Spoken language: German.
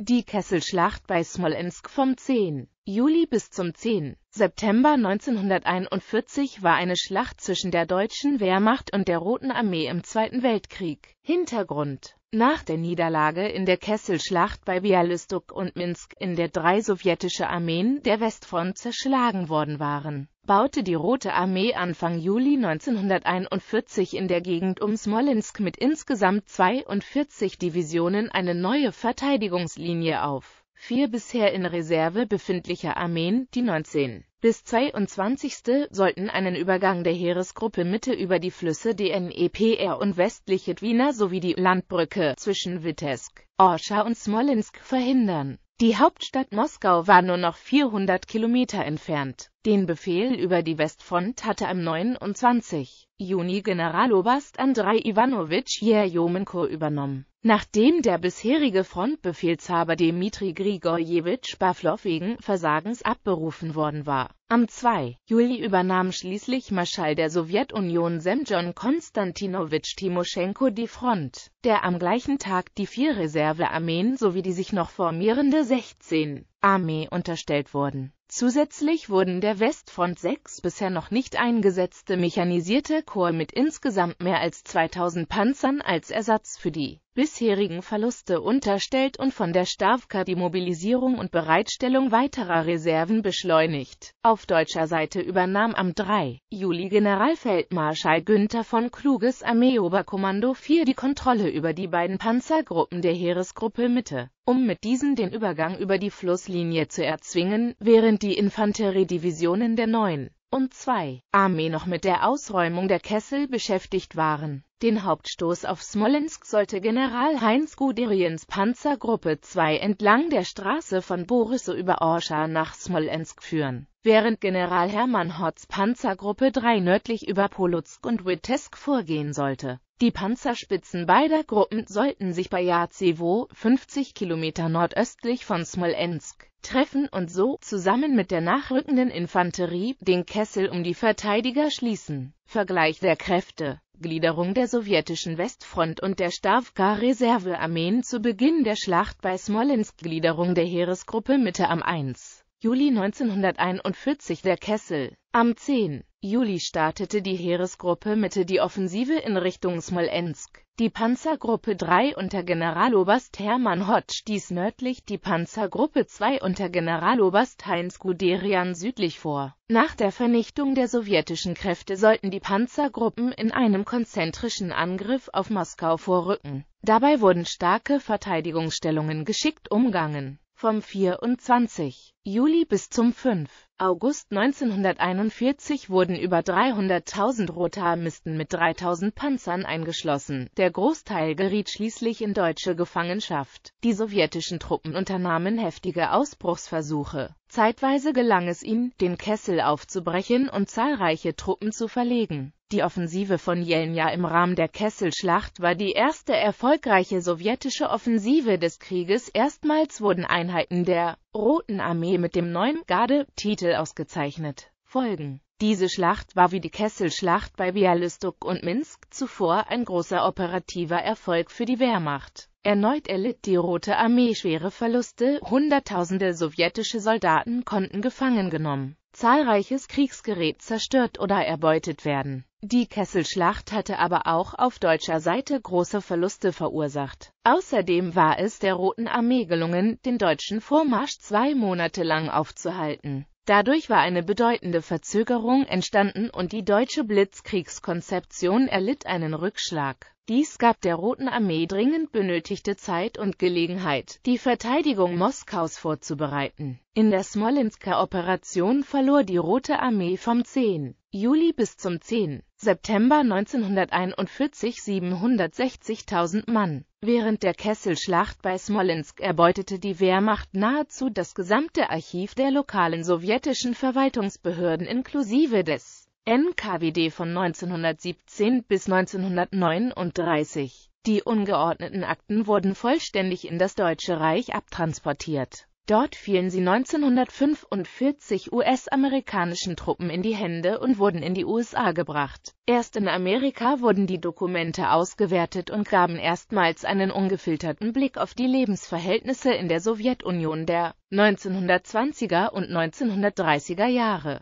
Die Kesselschlacht bei Smolensk vom 10. Juli bis zum 10. September 1941 war eine Schlacht zwischen der deutschen Wehrmacht und der Roten Armee im Zweiten Weltkrieg. Hintergrund Nach der Niederlage in der Kesselschlacht bei Bialystok und Minsk, in der drei sowjetische Armeen der Westfront zerschlagen worden waren baute die Rote Armee Anfang Juli 1941 in der Gegend um Smolensk mit insgesamt 42 Divisionen eine neue Verteidigungslinie auf. Vier bisher in Reserve befindliche Armeen, die 19 bis 22. sollten einen Übergang der Heeresgruppe Mitte über die Flüsse Dnepr und westliche Dwina sowie die Landbrücke zwischen Witesk, Orscha und Smolensk verhindern. Die Hauptstadt Moskau war nur noch 400 Kilometer entfernt. Den Befehl über die Westfront hatte am 29. Juni Generaloberst Andrei Iwanowitsch Jerjomenko übernommen. Nachdem der bisherige Frontbefehlshaber Dmitri Grigorjewitsch Pawlow wegen Versagens abberufen worden war. Am 2. Juli übernahm schließlich Marschall der Sowjetunion Semjon Konstantinowitsch Timoschenko die Front, der am gleichen Tag die vier Reservearmeen sowie die sich noch formierende 16. Armee unterstellt wurden. Zusätzlich wurden der Westfront 6 bisher noch nicht eingesetzte mechanisierte Korps mit insgesamt mehr als 2000 Panzern als Ersatz für die bisherigen Verluste unterstellt und von der Stavka die Mobilisierung und Bereitstellung weiterer Reserven beschleunigt. Auf deutscher Seite übernahm am 3. Juli Generalfeldmarschall Günther von Kluges Armeeoberkommando 4 die Kontrolle über die beiden Panzergruppen der Heeresgruppe Mitte, um mit diesen den Übergang über die Flusslinie zu erzwingen, während die Infanteriedivisionen der 9 und 2. Armee noch mit der Ausräumung der Kessel beschäftigt waren. Den Hauptstoß auf Smolensk sollte General Heinz Guderians Panzergruppe 2 entlang der Straße von Borissow über Orscha nach Smolensk führen, während General Hermann Hotz Panzergruppe 3 nördlich über Polutsk und Witesk vorgehen sollte. Die Panzerspitzen beider Gruppen sollten sich bei Jazewo, 50 Kilometer nordöstlich von Smolensk, treffen und so, zusammen mit der nachrückenden Infanterie, den Kessel um die Verteidiger schließen. Vergleich der Kräfte Gliederung der sowjetischen Westfront und der Stavka-Reservearmeen zu Beginn der Schlacht bei Smolensk Gliederung der Heeresgruppe Mitte am 1. Juli 1941 der Kessel am 10. Juli startete die Heeresgruppe Mitte die Offensive in Richtung Smolensk. Die Panzergruppe 3 unter Generaloberst Hermann Hoth stieß nördlich, die Panzergruppe 2 unter Generaloberst Heinz Guderian südlich vor. Nach der Vernichtung der sowjetischen Kräfte sollten die Panzergruppen in einem konzentrischen Angriff auf Moskau vorrücken. Dabei wurden starke Verteidigungsstellungen geschickt umgangen. Vom 24. Juli bis zum 5. August 1941 wurden über 300.000 Rotarmisten mit 3.000 Panzern eingeschlossen. Der Großteil geriet schließlich in deutsche Gefangenschaft. Die sowjetischen Truppen unternahmen heftige Ausbruchsversuche. Zeitweise gelang es ihnen, den Kessel aufzubrechen und zahlreiche Truppen zu verlegen. Die Offensive von Jelnja im Rahmen der Kesselschlacht war die erste erfolgreiche sowjetische Offensive des Krieges. Erstmals wurden Einheiten der Roten Armee mit dem neuen Garde-Titel ausgezeichnet. Folgen diese Schlacht war wie die Kesselschlacht bei Bialystok und Minsk zuvor ein großer operativer Erfolg für die Wehrmacht. Erneut erlitt die Rote Armee schwere Verluste, Hunderttausende sowjetische Soldaten konnten gefangen genommen, zahlreiches Kriegsgerät zerstört oder erbeutet werden. Die Kesselschlacht hatte aber auch auf deutscher Seite große Verluste verursacht. Außerdem war es der Roten Armee gelungen, den deutschen Vormarsch zwei Monate lang aufzuhalten. Dadurch war eine bedeutende Verzögerung entstanden und die deutsche Blitzkriegskonzeption erlitt einen Rückschlag. Dies gab der Roten Armee dringend benötigte Zeit und Gelegenheit, die Verteidigung Moskaus vorzubereiten. In der Smolensker Operation verlor die Rote Armee vom 10. Juli bis zum 10. September 1941 760.000 Mann. Während der Kesselschlacht bei Smolensk erbeutete die Wehrmacht nahezu das gesamte Archiv der lokalen sowjetischen Verwaltungsbehörden inklusive des NKWD von 1917 bis 1939. Die ungeordneten Akten wurden vollständig in das Deutsche Reich abtransportiert Dort fielen sie 1945 US-amerikanischen Truppen in die Hände und wurden in die USA gebracht. Erst in Amerika wurden die Dokumente ausgewertet und gaben erstmals einen ungefilterten Blick auf die Lebensverhältnisse in der Sowjetunion der 1920er und 1930er Jahre